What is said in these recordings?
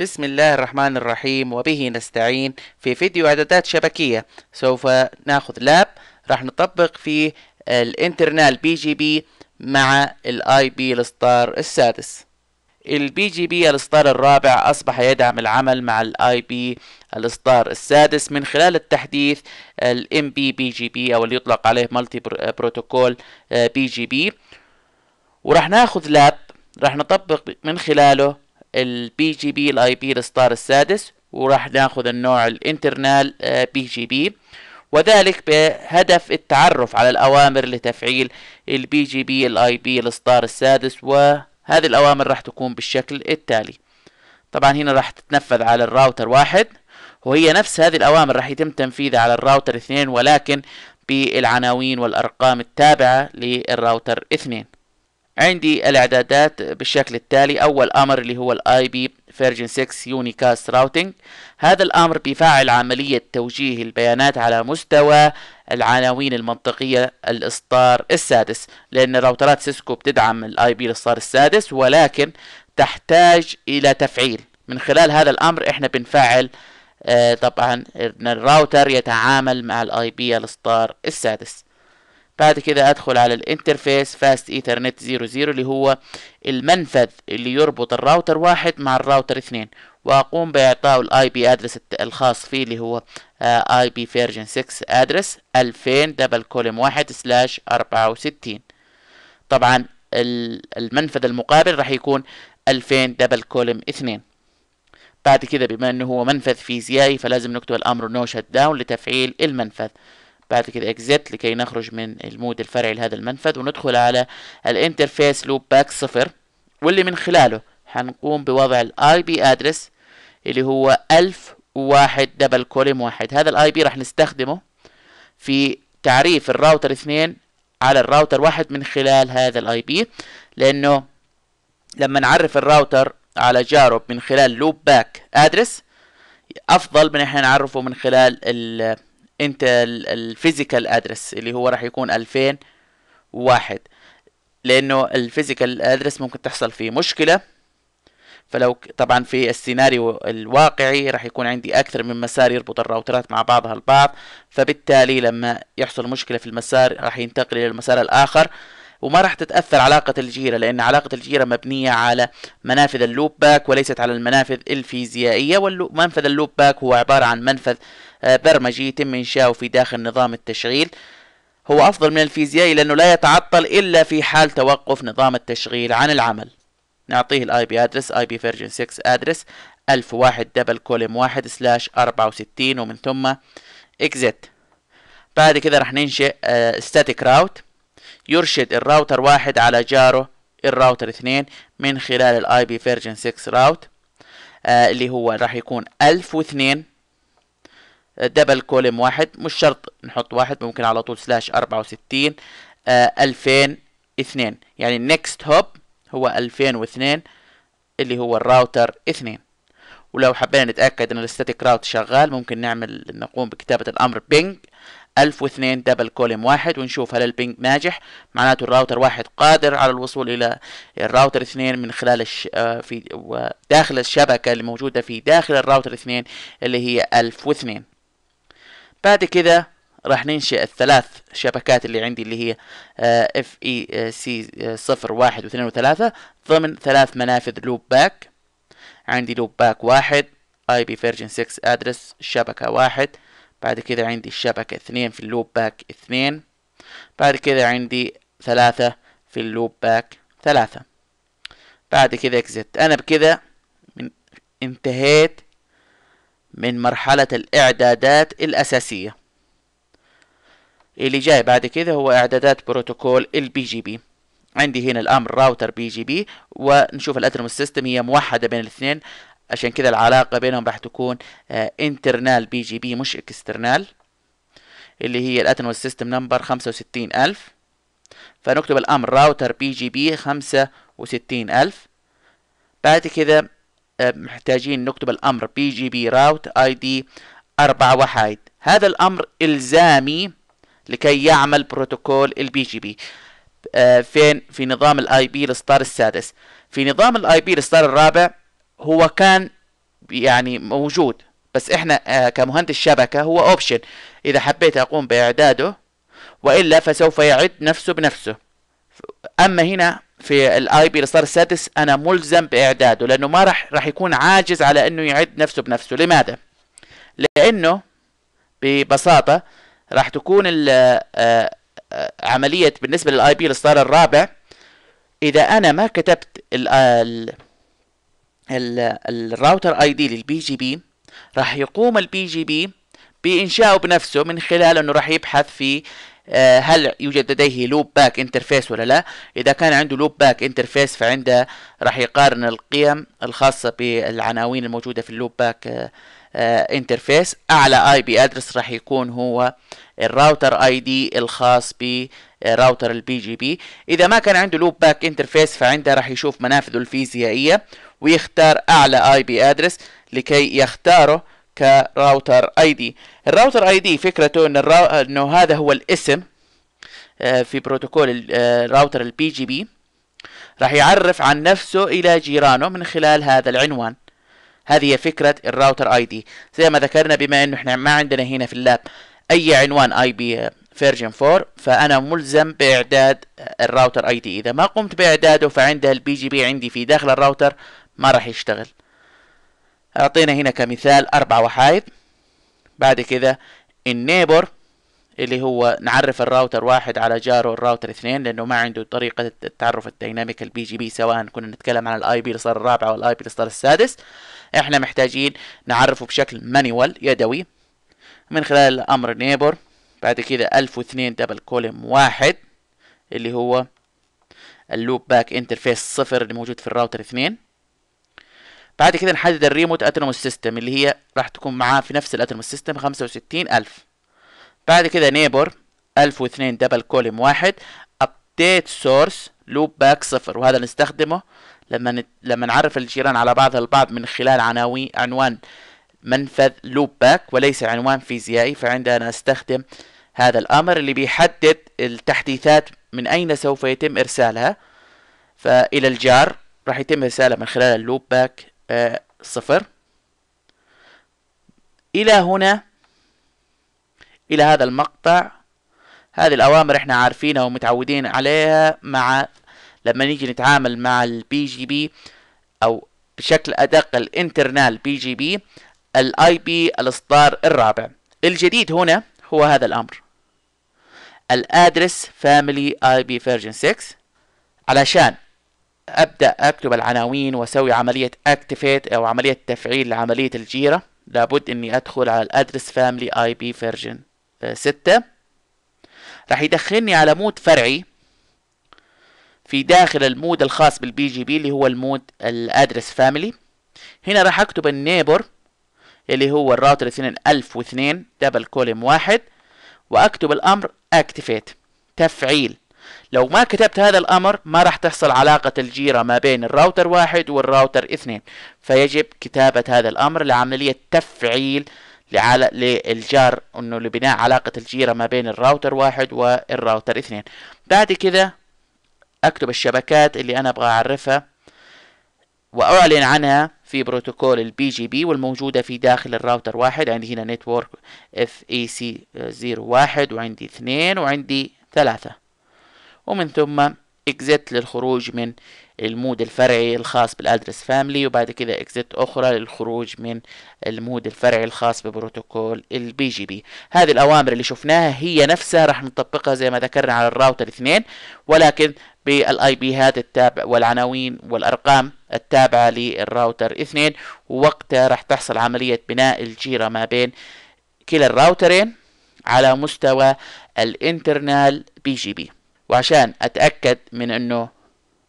بسم الله الرحمن الرحيم وبه نستعين في فيديو اعدادات شبكية سوف ناخذ لاب راح نطبق فيه الانترنال بي جي بي مع الاي بي الستار السادس البي جي بي الستار الرابع أصبح يدعم العمل مع الاي بي الستار السادس من خلال التحديث الام بي بي جي بي أو اللي يطلق عليه مالتي بروتوكول آه، بي جي بي وراح ناخذ لاب راح نطبق من خلاله البي جي بي الاي بي الاصدار السادس وراح ناخذ النوع الانترنال آه، بي جي بي وذلك بهدف التعرف على الأوامر لتفعيل البي جي بي الاي بي الاصدار السادس وهذه الأوامر راح تكون بالشكل التالي طبعا هنا راح تتنفذ على الراوتر واحد وهي نفس هذه الأوامر راح يتم تنفيذها على الراوتر اثنين ولكن بالعناوين والأرقام التابعة للراوتر اثنين عندي الاعدادات بالشكل التالي اول امر اللي هو الاي بي فيرجن 6 يونيكاست راوتنج هذا الامر بيفعل عمليه توجيه البيانات على مستوى العناوين المنطقيه الاصدار السادس لان راوترات سيسكو بتدعم الاي بي الاصدار السادس ولكن تحتاج الى تفعيل من خلال هذا الامر احنا بنفعل آه طبعا الراوتر يتعامل مع الاي بي الاصدار السادس بعد كده ادخل على الانترفيس فاست ايثرنت 00 اللي هو المنفذ اللي يربط الراوتر واحد مع الراوتر اثنين واقوم باعطاء الاي بي ادرس الخاص فيه اللي هو اي بي فيرجن 6 ادرس 2000 دبل كولم 1 سلاش 64 طبعا المنفذ المقابل راح يكون 2000 دبل كولم 2 بعد كده بما انه هو منفذ فيزيائي فلازم نكتب الامر نو شت داون لتفعيل المنفذ بعد كده اكزيت لكي نخرج من المود الفرعي لهذا المنفذ وندخل على الانترفيس لوب باك صفر واللي من خلاله حنقوم بوضع الاي بي ادرس اللي هو 1001 دبل كولم واحد هذا الاي بي راح نستخدمه في تعريف الراوتر اثنين على الراوتر واحد من خلال هذا الاي بي لانه لما نعرف الراوتر على جارب من خلال لوب باك ادرس افضل من احنا نعرفه من خلال انت الفيزيكال ادرس اللي هو راح يكون 2001 لانه الفيزيكال ادرس ممكن تحصل فيه مشكله فلو طبعا في السيناريو الواقعي راح يكون عندي اكثر من مسار يربط الراوترات مع بعضها البعض فبالتالي لما يحصل مشكله في المسار راح ينتقل الى المسار الاخر وما راح تتاثر علاقه الجيره لان علاقه الجيره مبنيه على منافذ اللوب باك وليست على المنافذ الفيزيائيه ومنفذ اللوب باك هو عباره عن منفذ آه، برمجي يتم انشاؤه في داخل نظام التشغيل هو افضل من الفيزيائي لانه لا يتعطل الا في حال توقف نظام التشغيل عن العمل نعطيه الاي بي ادرس اي بي فيرجن 6 ادرس 1001 دبل كولم 1 سلاش 64 ومن ثم اكزت بعد كده راح ننشئ ستاتيك آه، راوت يرشد الراوتر واحد على جاره الراوتر اثنين من خلال الاي بي فيرجن 6 راوت آه اللي هو راح يكون 1002 دبل كولم واحد مش شرط نحط واحد ممكن على طول سلاش 64 آه 2002 يعني النكست هوب هو 2002 اللي هو الراوتر اثنين ولو حبينا نتأكد ان الستاتيك راوت شغال ممكن نعمل نقوم بكتابة الامر بينج 1002 دبل كولم واحد ونشوف هل البنج ناجح معناته الراوتر واحد قادر على الوصول الى الراوتر اثنين من خلال الش... آه، في داخل الشبكة اللي موجودة في داخل الراوتر اثنين اللي هي 1002 بعد كده راح ننشئ الثلاث شبكات اللي عندي اللي هي اف اي سي صفر واحد واثنين وثلاثة ضمن ثلاث منافذ لوب باك عندي لوب باك واحد اي بي فيرجن 6 ادرس شبكة واحد بعد كذا عندي الشبكة اثنين في اللوب باك اثنين بعد كذا عندي ثلاثة في اللوب باك ثلاثة بعد كذا اكزت انا بكذا من انتهيت من مرحلة الاعدادات الاساسية اللي جاي بعد كذا هو اعدادات بروتوكول البي جي بي عندي هنا الامر راوتر بي جي بي ونشوف الاترموس سيستم هي موحده بين الاثنين عشان كذا العلاقة بينهم راح تكون انترنال بي جي بي مش اكسترنال اللي هي الاتنوال سيستم نمبر خمسة وستين ألف فنكتب الأمر راوتر بي جي بي خمسة وستين ألف بعد كذا آه، محتاجين نكتب الأمر بي جي بي راوت اي دي أربعة وحايد هذا الأمر إلزامي لكي يعمل بروتوكول البي جي بي فين في نظام الاي بي الاصدار السادس في نظام الاي بي الاصدار الرابع هو كان يعني موجود بس احنا آه، كمهندس شبكة هو اوبشن اذا حبيت اقوم باعداده والا فسوف يعد نفسه بنفسه اما هنا في الاي بي صار السادس انا ملزم باعداده لانه ما راح راح يكون عاجز على انه يعد نفسه بنفسه لماذا لانه ببساطه راح تكون آه، آه، عمليه بالنسبه للاي بي صار الرابع اذا انا ما كتبت ال الراوتر اي دي للبي جي بي راح يقوم البي جي بي بانشائه بنفسه من خلال انه راح يبحث في آه، هل يوجد لديه لوب باك انترفيس ولا لا اذا كان عنده لوب باك انترفيس فعنده راح يقارن القيم الخاصه بالعناوين الموجوده في اللوب باك انترفيس اعلى اي بي ادرس راح يكون هو الراوتر اي دي الخاص براوتر آه، البي جي بي اذا ما كان عنده لوب باك انترفيس فعنده راح يشوف منافذه الفيزيائيه ويختار اعلى اي بي ادرس لكي يختاره كراوتر اي دي الراوتر اي دي فكرته ان الرا... انه هذا هو الاسم آه، في بروتوكول آه، الراوتر البي جي بي راح يعرف عن نفسه الى جيرانه من خلال هذا العنوان هذه هي فكرة الراوتر اي دي زي ما ذكرنا بما انه احنا ما عندنا هنا في اللاب اي عنوان اي بي فيرجن 4 فانا ملزم باعداد آه، الراوتر اي دي اذا ما قمت باعداده فعندها البي جي بي عندي في داخل الراوتر ما راح يشتغل اعطينا هنا كمثال اربع وحايد بعد كذا النيبر اللي هو نعرف الراوتر واحد على جاره الراوتر اثنين لانه ما عنده طريقة التعرف الديناميك البي جي بي سواء كنا نتكلم عن الاي بي صار الرابع والاي بي صار السادس احنا محتاجين نعرفه بشكل مانيوال يدوي من خلال امر نيبر بعد كذا الف واثنين دبل كولم واحد اللي هو اللوب باك انترفيس صفر اللي موجود في الراوتر اثنين بعد كده نحدد الريموت اترموس سيستم اللي هي راح تكون معاه في نفس الاترموس سيستم خمسة وستين ألف بعد كده نيبر ألف واثنين دبل كولم واحد ابديت سورس لوب باك صفر وهذا نستخدمه لما نت... لما نعرف الجيران على بعض البعض من خلال عناوين عنوان منفذ لوب باك وليس عنوان فيزيائي فعندنا استخدم هذا الأمر اللي بيحدد التحديثات من أين سوف يتم إرسالها فإلى الجار راح يتم إرسالها من خلال اللوب باك صفر إلى هنا إلى هذا المقطع هذه الأوامر إحنا عارفينها ومتعودين عليها مع لما نيجي نتعامل مع البي جي بي أو بشكل أدق الانترنال بي جي بي الاي بي الإصدار الرابع الجديد هنا هو هذا الأمر الادرس فاميلي اي بي فيرجن 6 علشان ابدا اكتب العناوين واسوي عمليه اكتيفيت او عمليه تفعيل لعمليه الجيره لابد اني ادخل على الادرس فاملي اي بي فيرجن 6 راح يدخلني على مود فرعي في داخل المود الخاص بالبي جي بي اللي هو المود الادرس فاملي هنا راح اكتب النيبر اللي هو الراوتر 2002 دبل كولم واحد واكتب الامر اكتيفيت تفعيل لو ما كتبت هذا الأمر ما راح تحصل علاقة الجيرة ما بين الراوتر واحد والراوتر اثنين فيجب كتابة هذا الأمر لعملية تفعيل لعل... للجار انه لبناء علاقة الجيرة ما بين الراوتر واحد والراوتر اثنين بعد كذا اكتب الشبكات اللي انا ابغى اعرفها واعلن عنها في بروتوكول البي جي بي والموجودة في داخل الراوتر واحد عندي هنا نتورك اف اي سي زيرو واحد وعندي اثنين وعندي ثلاثة ومن ثم اكزيت للخروج من المود الفرعي الخاص بالادرس فاملي وبعد كده اكزيت اخرى للخروج من المود الفرعي الخاص ببروتوكول البي جي بي هذه الاوامر اللي شفناها هي نفسها راح نطبقها زي ما ذكرنا على الراوتر اثنين ولكن بالاي بي هات التابع والعناوين والارقام التابعه للراوتر اثنين ووقتها راح تحصل عمليه بناء الجيره ما بين كلا الراوترين على مستوى الانترنال بي جي بي وعشان أتأكد من أنه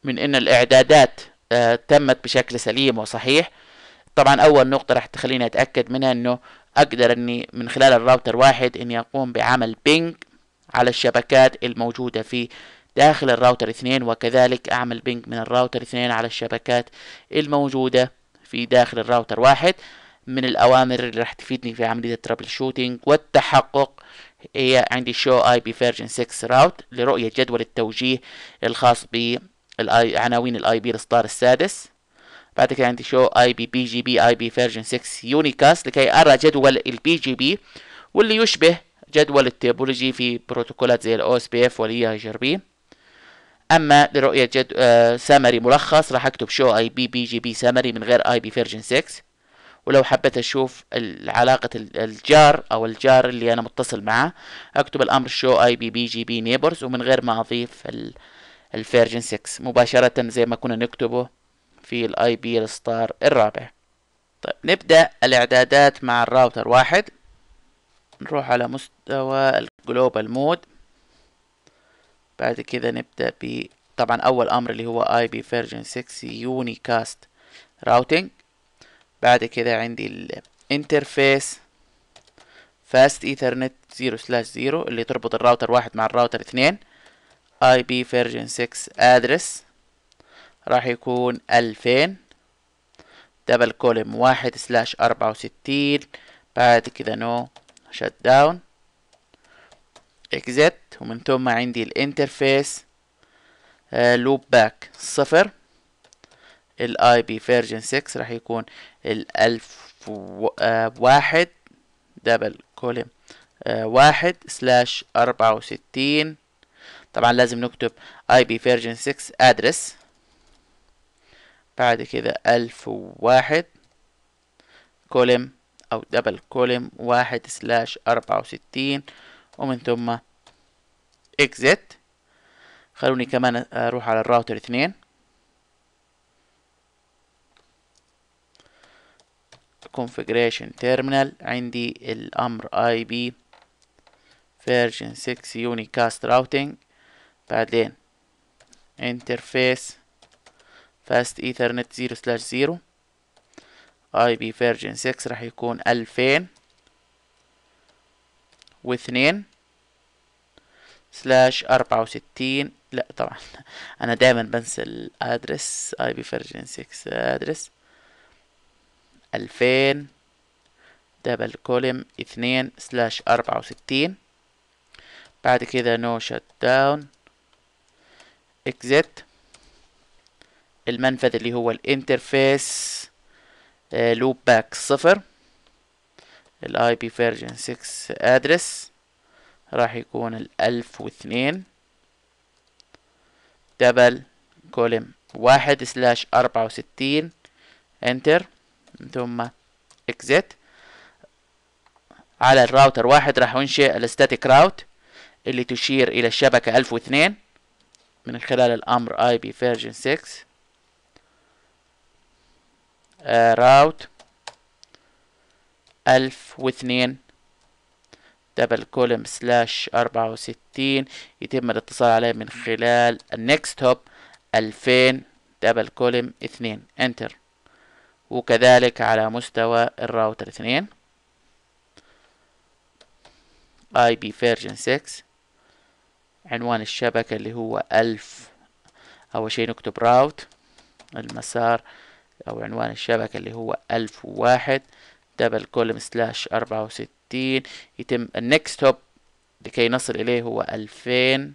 من أن الإعدادات آه، تمت بشكل سليم وصحيح طبعا أول نقطة راح تخليني أتأكد منها أنه أقدر أني من خلال الراوتر واحد أني أقوم بعمل بينج على الشبكات الموجودة في داخل الراوتر اثنين وكذلك أعمل بينج من الراوتر اثنين على الشبكات الموجودة في داخل الراوتر واحد من الأوامر اللي راح تفيدني في عملية الترابل شوتينج والتحقق هي عندي show IP version 6 route لرؤية جدول التوجيه الخاص بعناوين الاي بي الإصدار السادس بعد كده عندي show IP BGP IP version 6 unicast لكي أرى جدول البي جي بي واللي يشبه جدول التيبولوجي في بروتوكولات زي الاو اس بي اف والاي اي بي اما لرؤيه جد آه سامري ملخص راح اكتب شو اي بي بي جي بي سامري من غير اي بي فيرجن 6 ولو حبيت اشوف علاقة الجار او الجار اللي انا متصل معاه اكتب الامر شو اي بي بي جي بي نيبرز ومن غير ما اضيف الفيرجن 6 مباشرة زي ما كنا نكتبه في الاي بي الستار الرابع طيب نبدأ الاعدادات مع الراوتر واحد نروح على مستوى الجلوبال مود بعد كذا نبدأ ب طبعا اول امر اللي هو اي بي فيرجن 6 يوني كاست راوتينج بعد كده عندي الانترفيس فاست ايثرنت 0 سلاش 0 اللي تربط الراوتر واحد مع الراوتر اتنين اي بي فيرجن 6 ادرس راح يكون ألفين دبل كولم واحد سلاش أربعة وستين بعد كده نو شت داون اكزت ومن ثم عندي الانترفيس لوب باك صفر الاي بي فيرجن 6 راح يكون الالف آه، واحد دبل كولم آه، واحد سلاش أربعة وستين طبعا لازم نكتب اي بي فيرجن 6 ادرس بعد كده ألف واحد كولم أو دبل كولم واحد سلاش أربعة وستين ومن ثم اكزت خلوني كمان اروح على الراوتر اثنين configuration terminal عندي الأمر IP version 6 unicast routing بعدين interface fast ethernet 0 slash 0 IP version 6 راح يكون 2000 واثنين سلاش أربعة وستين لا طبعا أنا دايما بنسى الأدرس أي بي فيرجن 6 أدرس ألفين دبل كولم اثنين سلاش أربعة وستين بعد كده نو شت داون اكزت المنفذ اللي هو الانترفيس لوب آه، باك صفر الاي بي فيرجن 6 ادرس راح يكون الالف واثنين دبل كولم واحد سلاش اربعة وستين انتر ثم اكزيت على الراوتر واحد راح انشئ الستاتيك راوت اللي تشير الى الشبكة 1002 من خلال الامر اي بي فيرجن 6 راوت 1002 دبل كولم سلاش 64 يتم الاتصال عليه من خلال النكست هوب 2000 دبل كولم 2 انتر وكذلك على مستوى الراوتر اثنين اي بي فيرجن سكس عنوان الشبكة اللي هو ألف أول شيء نكتب راوت المسار أو عنوان الشبكة اللي هو ألف وواحد دبل كولم سلاش أربعة وستين يتم النكست هوب لكي نصل إليه هو ألفين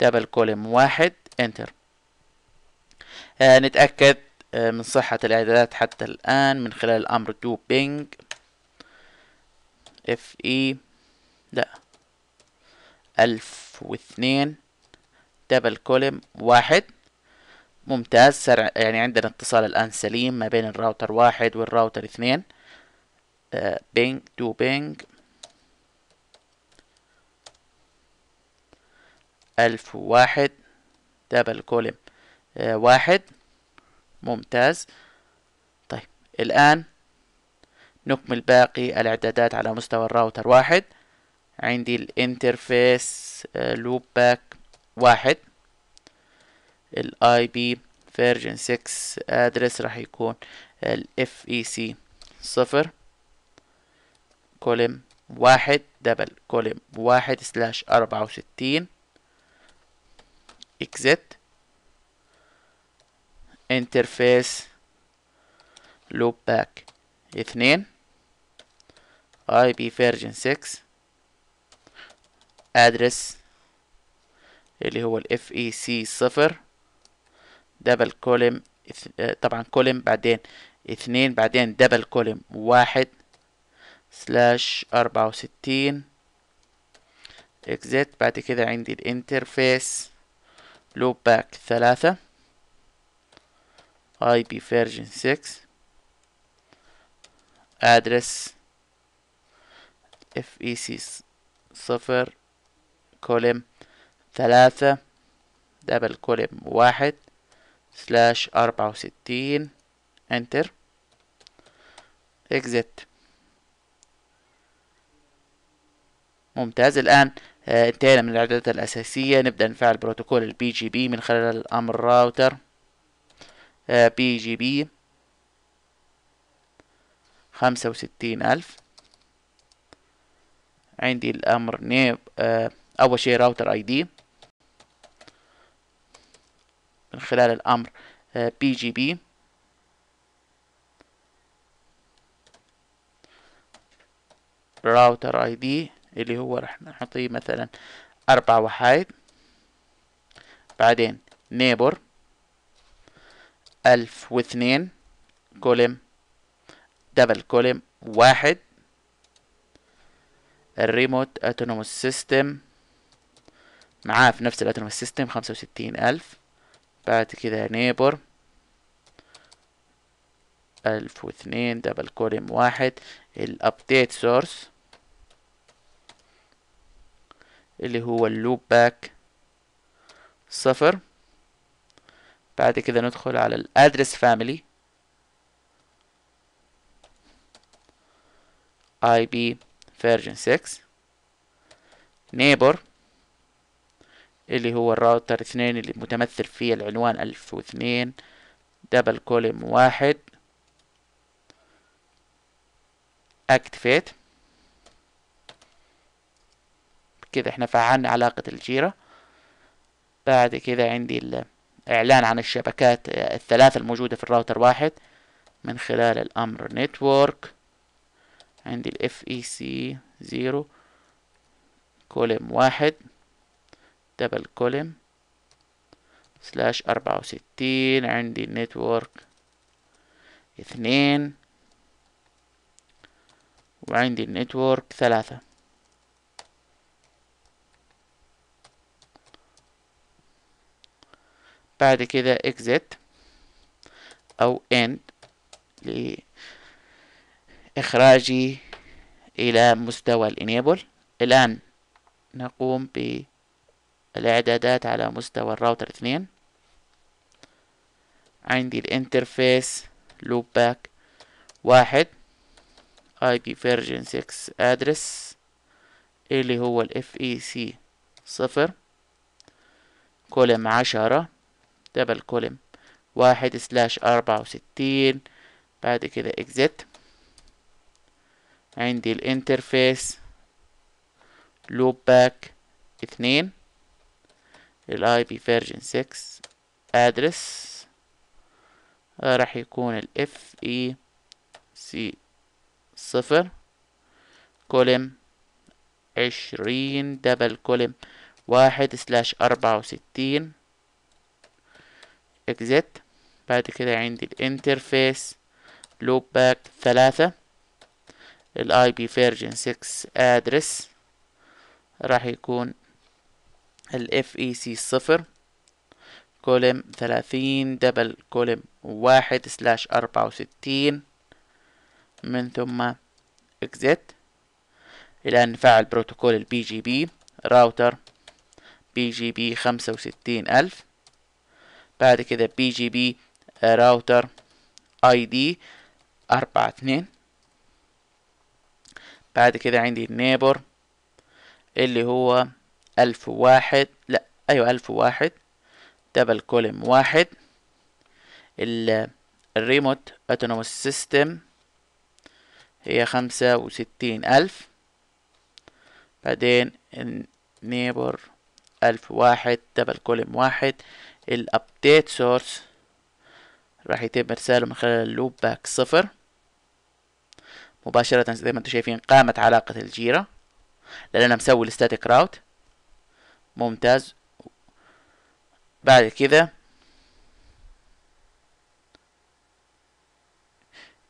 دبل كولم واحد انتر آه نتأكد آه، من صحة الإعدادات حتى الآن من خلال الأمر do ping اف اي لا ألف واثنين دبل كولم واحد ممتاز سرع يعني عندنا اتصال الآن سليم ما بين الراوتر واحد والراوتر اثنين آه، بينج تو بينج ألف واحد دبل كولم آه، واحد ممتاز طيب الآن نكمل باقي الإعدادات على مستوى الراوتر واحد عندي الانترفيس لوب آه، باك واحد الاي بي فيرجن 6 ادرس راح يكون الاف اي سي e صفر كولم واحد دبل كولم واحد سلاش أربعة وستين اكزت انترفيس لوب باك اثنين اي بي فيرجن 6 ادرس اللي هو الاف اي سي e صفر دبل كولم آه، طبعا كولم بعدين اثنين بعدين دبل كولم واحد سلاش اربعة وستين اكزيت بعد كده عندي الانترفيس لوب باك ثلاثة IP version 6 address FEC صفر كولم ثلاثة دبل كولم واحد سلاش أربعة وستين انتر اكزت ممتاز الآن آه، انتهينا من الإعدادات الأساسية نبدأ نفعل بروتوكول البي جي بي من خلال الأمر راوتر بي جي بي خمسة وستين ألف عندي الأمر نيب آه، أول شيء راوتر أي دي من خلال الأمر بي جي بي راوتر أي دي اللي هو راح نعطيه مثلا أربع وحايد بعدين نيبر ألف واثنين كولم دبل كولم واحد الريموت اتونوموس سيستم معاه في نفس الاتونوموس سيستم خمسة وستين ألف بعد كده نيبر ألف واثنين دبل كولم واحد الابديت سورس اللي هو اللوب باك صفر بعد كده ندخل على الادرس فاميلي اي بي فيرجن 6 نيبر اللي هو الراوتر اثنين اللي متمثل فيه العنوان الف واثنين دبل كولم واحد اكتفيت كده احنا فعلنا علاقة الجيرة بعد كده عندي ال إعلان عن الشبكات آه، الثلاثة الموجودة في الراوتر واحد من خلال الأمر نتورك عندي ال FEC 0 كولم واحد دبل كولم سلاش أربعة وستين عندي نتورك اثنين وعندي النتورك ثلاثة بعد كده exit أو end لإخراجي إلى مستوى الانيبل الآن نقوم بالإعدادات على مستوى الراوتر اثنين عندي الانترفيس لوب باك واحد اي بي فيرجن 6 ادرس اللي هو الاف اي سي e صفر كولم عشرة دبل كولم واحد سلاش أربعة وستين بعد كده اكزيت عندي الانترفيس لوب باك اثنين الاي بي فيرجن 6 ادرس راح يكون الاف اي سي e صفر كولم عشرين دبل كولم واحد سلاش أربعة وستين exit بعد كده عندي الانترفيس لوب باك ثلاثة الاي بي فيرجن 6 ادرس راح يكون الاف اي سي e صفر كولم ثلاثين دبل كولم واحد سلاش أربعة وستين من ثم اكزيت الآن نفعل بروتوكول البي جي بي راوتر بي جي بي خمسة وستين ألف بعد كده بي جي بي آه، راوتر اي دي أربعة اتنين بعد كده عندي النيبر اللي هو ألف واحد لأ أيوة ألف واحد دبل كولم واحد الريموت أتونوموس سيستم هي خمسة وستين ألف بعدين النيبر ألف واحد دبل كولم واحد الابديت سورس راح يتم ارساله من خلال اللوب باك صفر مباشرة زي ما انتم شايفين قامت علاقة الجيرة لان انا مسوي الستاتيك راوت ممتاز بعد كذا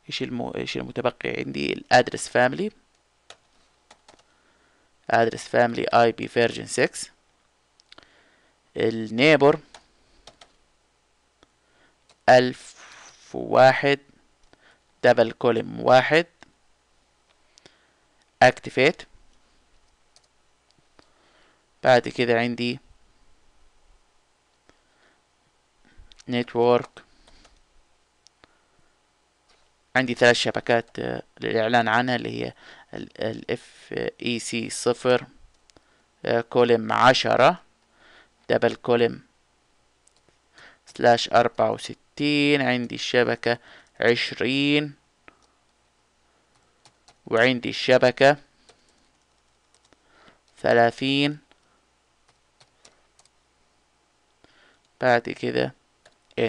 ايش المو... ايش المتبقي عندي الادرس فاملي ادرس فاملي اي بي فيرجن 6 النيبر ألف واحد دبل كولم واحد اكتيفيت بعد كده عندي نتورك عندي ثلاث شبكات آه، للإعلان عنها اللي هي ال اف اي سي صفر كولم آه، عشرة دبل كولم سلاش أربعة وستين ستين عندي الشبكة عشرين وعندي الشبكة ثلاثين بعد كذا end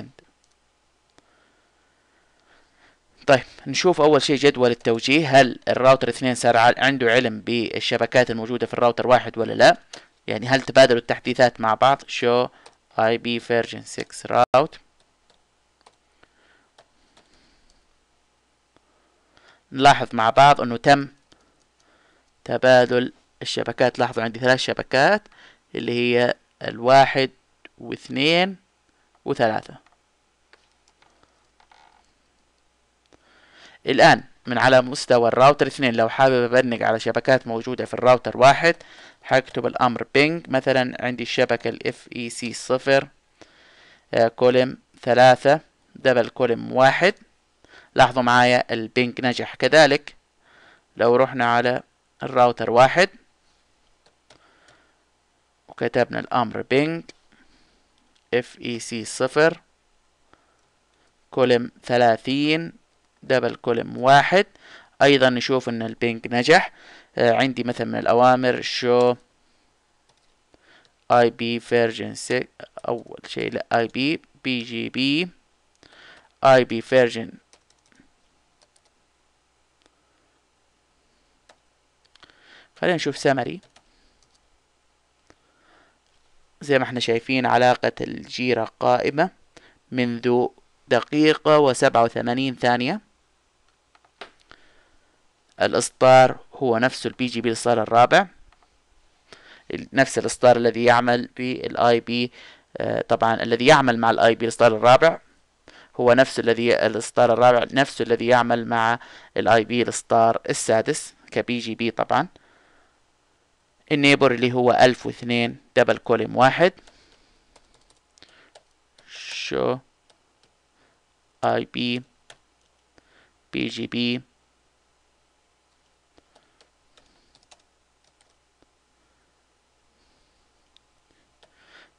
طيب نشوف أول شيء جدول التوجيه هل الراوتر اثنين صار عنده علم بالشبكات الموجودة في الراوتر واحد ولا لا يعني هل تبادلوا التحديثات مع بعض show IP version 6 route نلاحظ مع بعض أنه تم تبادل الشبكات لاحظوا عندي ثلاث شبكات اللي هي الواحد واثنين وثلاثة الآن من على مستوى الراوتر اثنين لو حابب أبنق على شبكات موجودة في الراوتر واحد حكتب الأمر بينج مثلا عندي الشبكة ال FEC صفر كولم آه، ثلاثة دبل كولم واحد لاحظوا معايا البينج نجح كذلك لو رحنا على الراوتر واحد وكتبنا الأمر بينج FEC صفر كولم ثلاثين دبل كولم واحد أيضا نشوف أن البينج نجح آه، عندي مثلا من الأوامر شو اي بي فيرجن 6 اول شيء لا اي بي بي جي بي اي بي فيرجن خلينا نشوف سمري زي ما احنا شايفين علاقة الجيرة قائمة منذ دقيقة وسبعة وثمانين ثانية الإصدار هو نفسه البي جي بي الإصدار الرابع نفس الإصدار الذي يعمل بالاي آه، بي طبعا الذي يعمل مع الاي بي الإصدار الرابع هو نفسه الذي الإصدار الرابع نفسه الذي يعمل مع الاي بي الإصدار السادس كبي جي بي طبعا النيبر اللي هو ألف واثنين دبل كولم واحد شو اي بي بي جي بي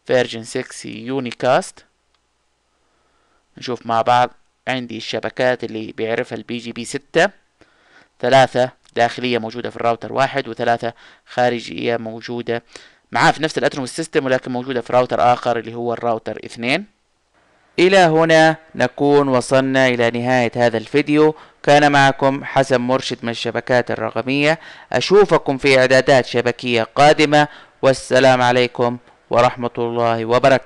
فيرجن سكسي يونيكاست نشوف مع بعض عندي الشبكات اللي بيعرفها البي جي بي ستة ثلاثة داخلية موجودة في الراوتر واحد وثلاثة خارجية موجودة معاه في نفس الأترم السيستم ولكن موجودة في راوتر آخر اللي هو الراوتر اثنين إلى هنا نكون وصلنا إلى نهاية هذا الفيديو كان معكم حسن مرشد من الشبكات الرقمية أشوفكم في إعدادات شبكية قادمة والسلام عليكم ورحمة الله وبركاته